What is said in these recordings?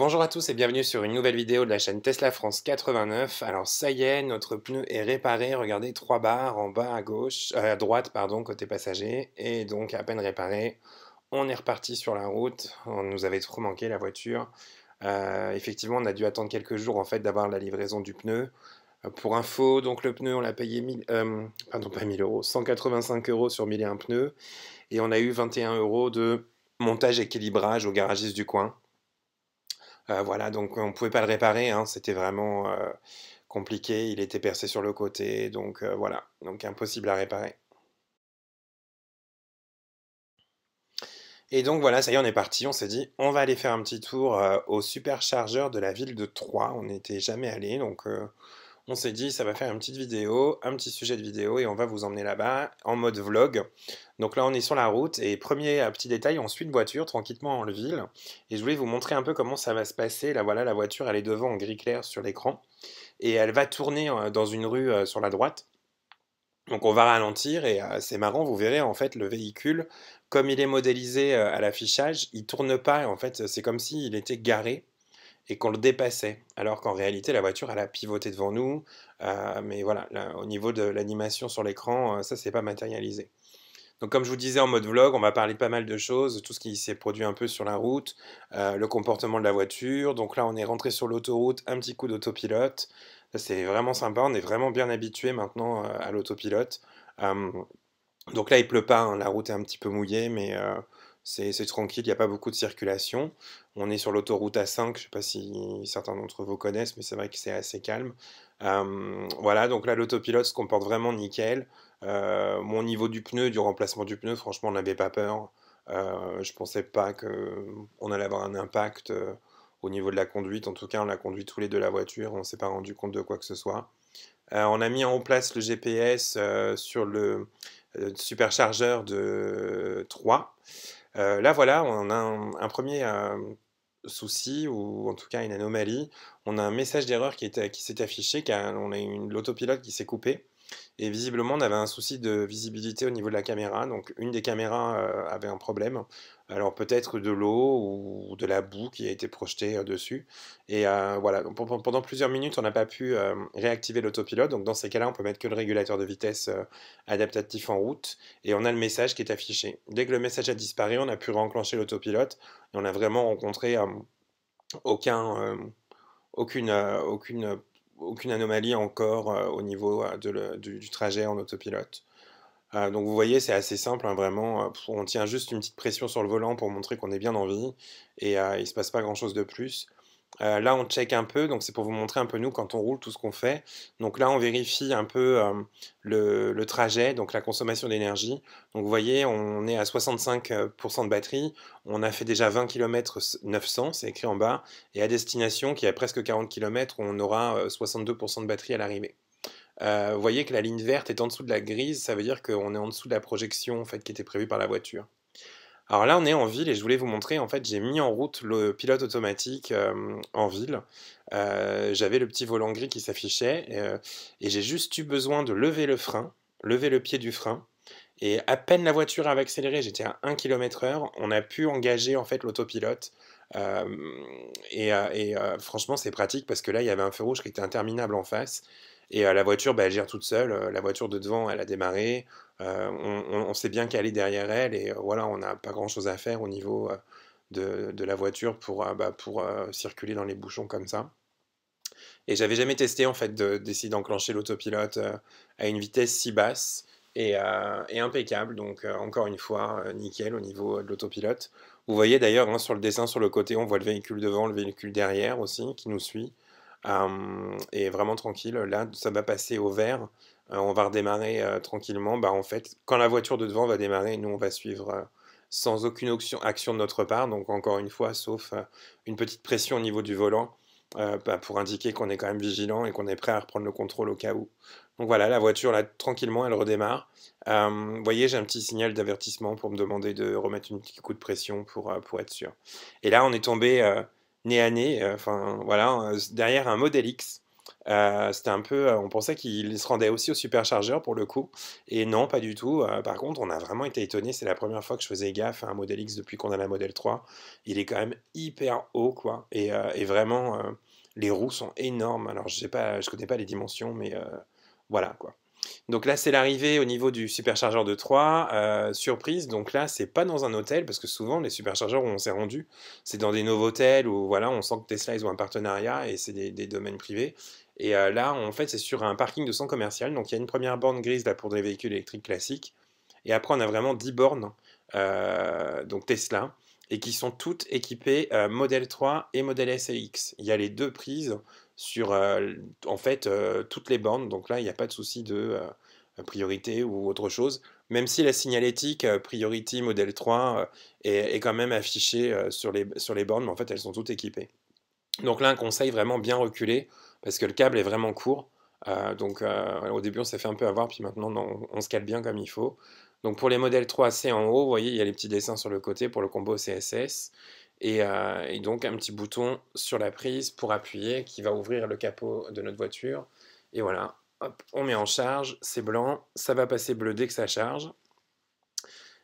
Bonjour à tous et bienvenue sur une nouvelle vidéo de la chaîne Tesla France 89. Alors ça y est, notre pneu est réparé, regardez, trois barres en bas à gauche, euh, à droite pardon, côté passager, et donc à peine réparé, on est reparti sur la route, on nous avait trop manqué la voiture. Euh, effectivement, on a dû attendre quelques jours en fait d'avoir la livraison du pneu. Euh, pour info, donc le pneu, on l'a payé pardon, 1000 euros, 185 euros sur 1001 pneus, et on a eu 21 euros de montage et équilibrage au garagiste du coin. Euh, voilà, donc on ne pouvait pas le réparer, hein, c'était vraiment euh, compliqué, il était percé sur le côté, donc euh, voilà, donc impossible à réparer. Et donc voilà, ça y est, on est parti. On s'est dit, on va aller faire un petit tour au superchargeur de la ville de Troyes. On n'était jamais allé, donc on s'est dit, ça va faire une petite vidéo, un petit sujet de vidéo, et on va vous emmener là-bas en mode vlog. Donc là, on est sur la route, et premier euh, petit détail, on suit une voiture tranquillement en ville, et je voulais vous montrer un peu comment ça va se passer. Là, voilà, la voiture, elle est devant en gris clair sur l'écran, et elle va tourner euh, dans une rue euh, sur la droite. Donc on va ralentir et c'est marrant, vous verrez en fait le véhicule, comme il est modélisé à l'affichage, il tourne pas et en fait c'est comme s'il était garé et qu'on le dépassait, alors qu'en réalité la voiture elle a pivoté devant nous, euh, mais voilà, au niveau de l'animation sur l'écran, euh, ça c'est pas matérialisé. Donc comme je vous disais en mode vlog, on va parler de pas mal de choses, tout ce qui s'est produit un peu sur la route, euh, le comportement de la voiture. Donc là on est rentré sur l'autoroute, un petit coup d'autopilote. C'est vraiment sympa, on est vraiment bien habitué maintenant à l'autopilote. donc là il pleut pas, hein, la route est un petit peu mouillée, mais c'est tranquille, il n'y a pas beaucoup de circulation. On est sur l'autoroute A5, je ne sais pas si certains d'entre vous connaissent, mais c'est vrai que c'est assez calme. voilà, donc là, l'autopilote se comporte vraiment nickel. Euh, mon niveau du pneu, du remplacement du pneu, franchement, on n'avait pas peur. Euh, je ne pensais pas qu'on allait avoir un impact euh, au niveau de la conduite. En tout cas, on a conduit tous les deux la voiture, on ne s'est pas rendu compte de quoi que ce soit. on a mis en place le GPS sur le superchargeur de 3. Euh, là, voilà, on a un, premier euh, souci, ou en tout cas une anomalie. On a un message d'erreur qui, euh, s'est affiché, car on a une, l'autopilote qui s'est coupé. Et visiblement, on avait un souci de visibilité au niveau de la caméra. Donc, une des caméras avait un problème alors peut-être de l'eau ou de la boue qui a été projetée euh, dessus. Et euh, voilà, pendant plusieurs minutes, on n'a pas pu euh, réactiver l'autopilote. Donc dans ces cas-là, on peut mettre que le régulateur de vitesse adaptatif en route et on a le message qui est affiché. Dès que le message a disparu, on a pu réenclencher l'autopilote et on a vraiment rencontré aucune, anomalie encore au niveau du, du trajet en autopilote. Euh, donc vous voyez, c'est assez simple, hein, vraiment. On tient juste une petite pression sur le volant pour montrer qu'on est bien en vie et il ne se passe pas grand-chose de plus. là, on check un peu, donc c'est pour vous montrer un peu nous quand on roule tout ce qu'on fait. Donc là, on vérifie un peu le, le, trajet, donc la consommation d'énergie. Donc vous voyez, on est à 65% de batterie, on a fait déjà 20 km 900, c'est écrit en bas, et à destination, qui est à presque 40 km, on aura 62% de batterie à l'arrivée. Euh, vous voyez que la ligne verte est en dessous de la grise, ça veut dire qu'on est en dessous de la projection en fait, qui était prévue par la voiture. Alors là, on est en ville et je voulais vous montrer, en fait, j'ai mis en route le pilote automatique euh, en ville. Euh, j'avais le petit volant gris qui s'affichait et j'ai juste eu besoin de lever le frein, lever le pied du frein. Et à peine la voiture avait accéléré, j'étais à 1 km heure, on a pu engager en fait l'autopilote. et, et franchement, c'est pratique parce que là, il y avait un feu rouge qui était interminable en face. Et euh, la voiture, bah, elle gère toute seule. Euh, la voiture de devant, elle a démarré. Euh, on, sait bien s'est bien calé derrière elle. Et voilà, on n'a pas grand-chose à faire au niveau de, la voiture pour, bah, circuler dans les bouchons comme ça. Et j'avais jamais testé en fait d'essayer d'enclencher l'autopilote à une vitesse si basse et, impeccable. Donc encore une fois, nickel au niveau de l'autopilote. Vous voyez d'ailleurs hein, sur le dessin sur le côté, on voit le véhicule devant, le véhicule derrière aussi qui nous suit et vraiment tranquille. Là, ça va passer au vert. Euh, on va redémarrer euh, tranquillement. Bah, en fait, quand la voiture de devant va démarrer, nous, on va suivre euh, sans aucune action de notre part. Donc encore une fois, sauf une petite pression au niveau du volant bah, pour indiquer qu'on est quand même vigilant et qu'on est prêt à reprendre le contrôle au cas où. Donc voilà, la voiture là tranquillement, elle redémarre. Vous voyez, j'ai un petit signal d'avertissement pour me demander de remettre un petit coup de pression pour, pour être sûr. Et là, on est tombé nez à nez, euh, enfin voilà, derrière un modèle X. Euh, c'était un peu, euh, on pensait qu'il se rendait aussi au superchargeur pour le coup, et non, pas du tout. par contre, on a vraiment été étonné. C'est la première fois que je faisais gaffe à un modèle X depuis qu'on a la modèle 3. Il est quand même hyper haut, quoi, et, vraiment, les roues sont énormes. Alors, je sais pas, je connais pas les dimensions, mais voilà, quoi. Donc là, c'est l'arrivée au niveau du superchargeur de 3. Euh, surprise, donc là, c'est pas dans un hôtel, parce que souvent, les superchargeurs où on s'est rendu, c'est dans des nouveaux hôtels, où voilà, on sent que Tesla, ils ont un partenariat et c'est des, domaines privés. Et euh, là, en fait, c'est sur un parking de centre commercial. Donc il y a une première borne grise là pour des véhicules électriques classiques. Et après, on a vraiment 10 bornes, euh, donc Tesla, et qui sont toutes équipées modèle 3 et modèle S Il y a les deux prises sur en fait toutes les bornes. Donc là, il n'y a pas de souci de priorité ou autre chose, même si la signalétique priority modèle 3 est, quand même affichée sur, les, sur les bornes, mais en fait elles sont toutes équipées. Donc là, un conseil vraiment bien reculé, parce que le câble est vraiment court. donc au début, on s'est fait un peu avoir, puis maintenant, on, se cale bien comme il faut. Donc pour les modèles 3C en haut, vous voyez, il y a les petits dessins sur le côté pour le combo CSS. Euh, et, donc un petit bouton sur la prise pour appuyer qui va ouvrir le capot de notre voiture. Et voilà, on met en charge, c'est blanc, ça va passer bleu dès que ça charge.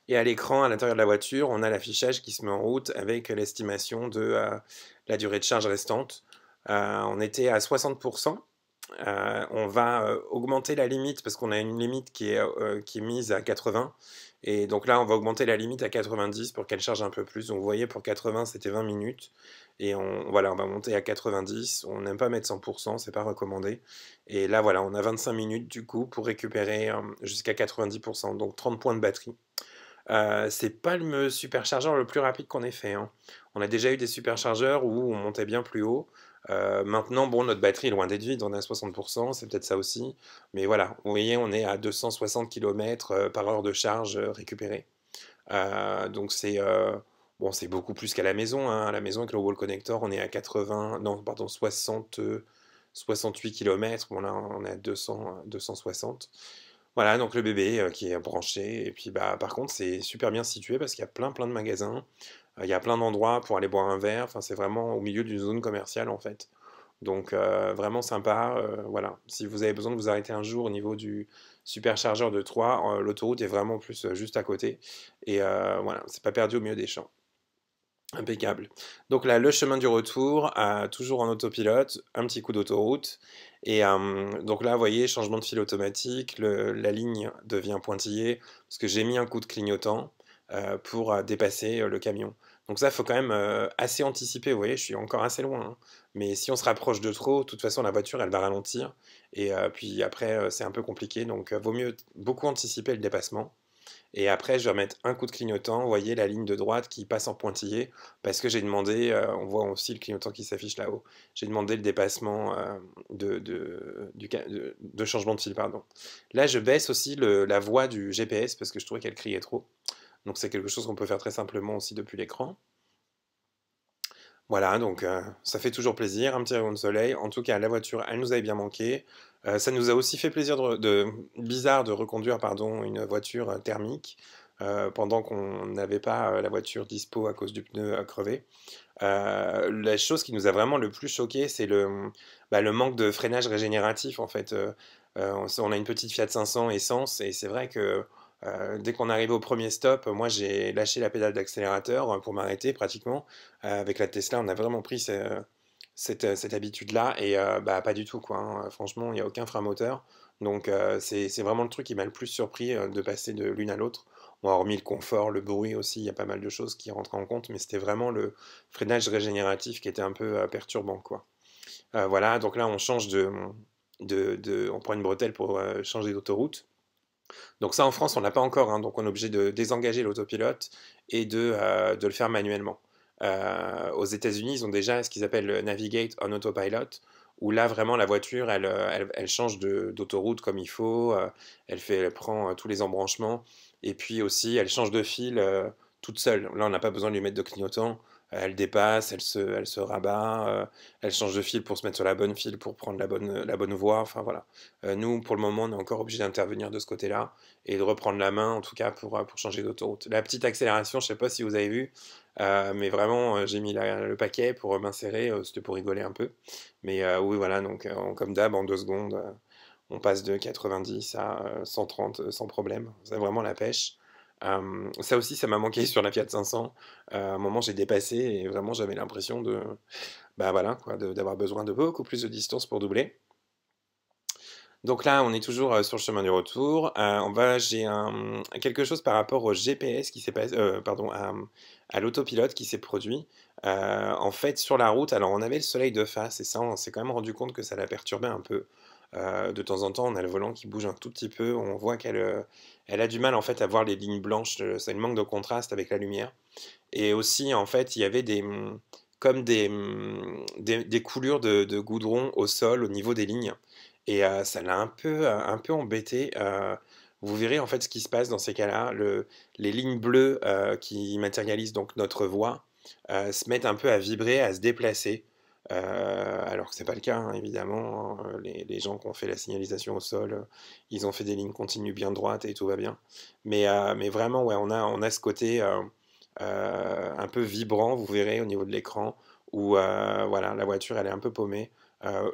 Et à l'écran, à l'intérieur de la voiture, on a l'affichage qui se met en route avec l'estimation de euh, la durée de charge restante. Euh, on était à 60% euh, on va euh, augmenter la limite parce qu'on a une limite qui est, euh, mise à 80. Et donc là, on va augmenter la limite à 90 pour qu'elle charge un peu plus. Donc vous voyez, pour 80, c'était 20 minutes. Et on, voilà, on va monter à 90. On n'aime pas mettre 100%, c'est pas recommandé. Et là, voilà, on a 25 minutes du coup pour récupérer jusqu'à 90%, donc 30 points de batterie. c'est pas le superchargeur le plus rapide qu'on ait fait. Hein. On a déjà eu des superchargeurs où on montait bien plus haut. Euh, maintenant, bon, notre batterie est loin d'être vide, on est à 60%, c'est peut-être ça aussi. Mais voilà, vous voyez, on est à 260 km euh, par heure de charge euh, récupérée. donc c'est bon, c'est beaucoup plus qu'à la maison. Hein. À la maison, avec le wall connector, on est à 80, non, pardon, 60, 68 km. Bon là, on est à 200, 260. Voilà, donc le bébé qui est branché. Et puis, bah, par contre, c'est super bien situé parce qu'il y a plein, plein de magasins. Euh, il y a plein d'endroits pour aller boire un verre. Enfin, c'est vraiment au milieu d'une zone commerciale en fait. Donc euh, vraiment sympa. Euh, voilà. Si vous avez besoin de vous arrêter un jour au niveau du superchargeur de 3, l'autoroute est vraiment plus juste à côté. Et voilà, c'est pas perdu au milieu des champs. Impeccable. Donc là, le chemin du retour, toujours en autopilote, un petit coup d'autoroute. Et donc là, vous voyez, changement de fil automatique, la ligne devient pointillée, parce que j'ai mis un coup de clignotant pour dépasser le camion. Donc ça, il faut quand même euh, assez anticiper. Vous voyez, je suis encore assez loin. Hein. Mais si on se rapproche de trop, de toute façon, la voiture, elle va ralentir. Et euh, puis après, euh, c'est un peu compliqué. Donc vaut mieux beaucoup anticiper le dépassement. Et après, je vais remettre un coup de clignotant. Vous voyez la ligne de droite qui passe en pointillé. Parce que j'ai demandé, on voit aussi le clignotant qui s'affiche là-haut. J'ai demandé le dépassement de, changement de fil. pardon. Là, je baisse aussi la voix du GPS parce que je trouvais qu'elle criait trop. Donc c'est quelque chose qu'on peut faire très simplement aussi depuis l'écran. Voilà, donc euh, ça fait toujours plaisir, un petit rayon de soleil. En tout cas, la voiture, elle nous avait bien manqué. Euh, ça nous a aussi fait plaisir de, bizarre de reconduire pardon, une voiture euh, thermique pendant qu'on n'avait pas la voiture dispo à cause du pneu à crevé. la chose qui nous a vraiment le plus choqué, c'est le, bah, le manque de freinage régénératif en fait. on a une petite Fiat 500 essence et c'est vrai que euh, dès qu'on arrivait au premier stop, moi j'ai lâché la pédale d'accélérateur euh, pour m'arrêter pratiquement. Euh, avec la Tesla, on a vraiment pris cette, habitude-là et bah, pas du tout. Quoi, hein. Franchement, il n'y a aucun frein moteur. Donc c'est vraiment le truc qui m'a le plus surpris de passer de l'une à l'autre. a hormis le confort, le bruit aussi, il y a pas mal de choses qui rentrent en compte, mais c'était vraiment le freinage régénératif qui était un peu perturbant. quoi. voilà, donc là on change de, on prend une bretelle pour changer d'autoroute. Donc ça, en France, on n'a pas encore, hein. donc on est obligé de désengager l'autopilote et de, euh, le faire manuellement. Euh, aux États-Unis, ils ont déjà ce qu'ils appellent Navigate on Autopilot, où là, vraiment, la voiture, elle, euh, change d'autoroute comme il faut, elle, fait, elle prend tous les embranchements, et puis aussi, elle change de fil toute seule. Là, on n'a pas besoin de lui mettre de clignotant, euh, elle dépasse, elle se, elle se rabat, euh, elle change de fil pour se mettre sur la bonne file, pour prendre la bonne, la bonne voie. Enfin voilà. Euh, nous, pour le moment, on est encore obligé d'intervenir de ce côté-là et de reprendre la main, en tout cas, pour, pour changer d'autoroute. La petite accélération, je ne sais pas si vous avez vu, mais vraiment, j'ai mis le paquet pour m'insérer. C'était pour rigoler un peu. Mais oui, voilà, donc comme d'hab, en deux secondes, on passe de 90 à 130 sans problème. C'est vraiment la pêche ça aussi, ça m'a manqué sur la Fiat 500. à un moment, j'ai dépassé et vraiment, j'avais l'impression de, bah, voilà, d'avoir besoin de beaucoup plus de distance pour doubler. Donc là, on est toujours sur le chemin du retour. on va, j'ai quelque chose par rapport au GPS qui s'est passé, pardon, à, l'autopilote qui s'est produit. en fait, sur la route, alors on avait le soleil de face et ça, on s'est quand même rendu compte que ça l'a perturbé un peu. Euh, de temps en temps, on a le volant qui bouge un tout petit peu. On voit qu'elle euh, a du mal en fait à voir les lignes blanches. Ça euh, ne manque de contraste avec la lumière. Et aussi, en fait, il y avait des hum, comme des, hum, coulures de, goudron au sol au niveau des lignes. Et ça l'a un peu, un peu embêté. vous verrez en fait ce qui se passe dans ces cas-là. les lignes bleues qui matérialisent donc notre voix se mettent un peu à vibrer, à se déplacer. Euh, alors que c'est pas le cas, hein, évidemment. Hein. Euh, les, gens qui ont fait la signalisation au sol, euh, ils ont fait des lignes continues bien droites et tout va bien. Mais, vraiment, on a, on ce côté un peu vibrant, vous verrez, au niveau de l'écran, où voilà, la voiture, elle est un peu paumée.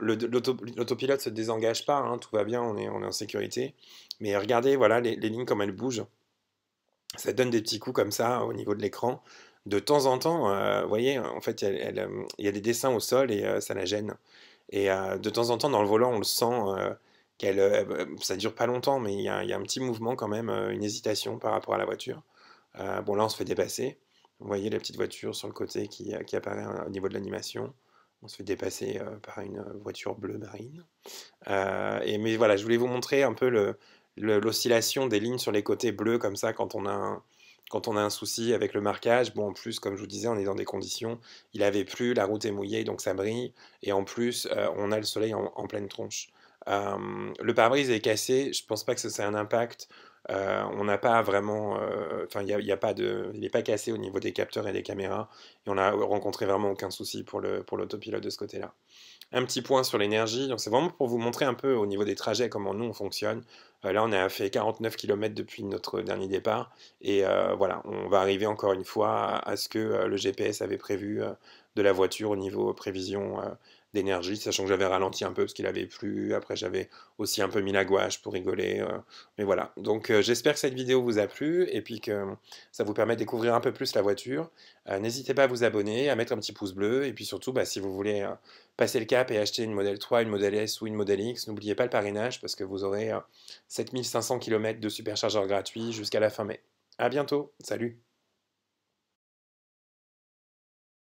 L'autopilote se désengage pas, hein, tout va bien, on est, on est en sécurité. Mais regardez, voilà, les, les lignes, comme elles bougent. Ça donne des petits coups comme ça au niveau de l'écran de temps en temps, euh, vous voyez, en fait, il y a des dessins au sol et euh, ça la gêne. Et euh, de temps en temps, dans le volant, on le sent qu'elle, bah, ça dure pas longtemps, mais il y, a, un petit mouvement quand même, une hésitation par rapport à la voiture. bon, là, on se fait dépasser. Vous voyez la petite voiture sur le côté qui, apparaît au niveau de l'animation. On se fait dépasser par une voiture bleue marine. et, mais voilà, je voulais vous montrer un peu l'oscillation des lignes sur les côtés bleus comme ça quand on a un, quand on a un souci avec le marquage, bon, en plus, comme je vous disais, on est dans des conditions, il avait plu, la route est mouillée, donc ça brille, et en plus, euh, on a le soleil en, pleine tronche. Euh, le pare-brise est cassé, je pense pas que ça ait un impact euh, on n'a pas vraiment, euh, enfin, il n'y a, pas de, il n'est pas cassé au niveau des capteurs et des caméras, et on n'a rencontré vraiment aucun souci pour le pour l'autopilote de ce côté-là. Un petit point sur l'énergie, donc c'est vraiment pour vous montrer un peu au niveau des trajets comment nous on fonctionne. Euh, là, on a fait 49 km depuis notre dernier départ, et voilà, on va arriver encore une fois à, ce que le GPS avait prévu de la voiture au niveau prévision d'énergie, sachant que j'avais ralenti un peu parce qu'il avait plu. Après, j'avais aussi un peu mis la gouache pour rigoler. Euh. mais voilà. Donc, euh, j'espère que cette vidéo vous a plu et puis que euh, ça vous permet de découvrir un peu plus la voiture. N'hésitez pas à vous abonner, à mettre un petit pouce bleu. Et puis surtout, bah, si vous voulez passer le cap et acheter une modèle 3, une Model S ou une modèle X, n'oubliez pas le parrainage parce que vous aurez 7500 km de superchargeur gratuit jusqu'à la fin mai. À bientôt. Salut.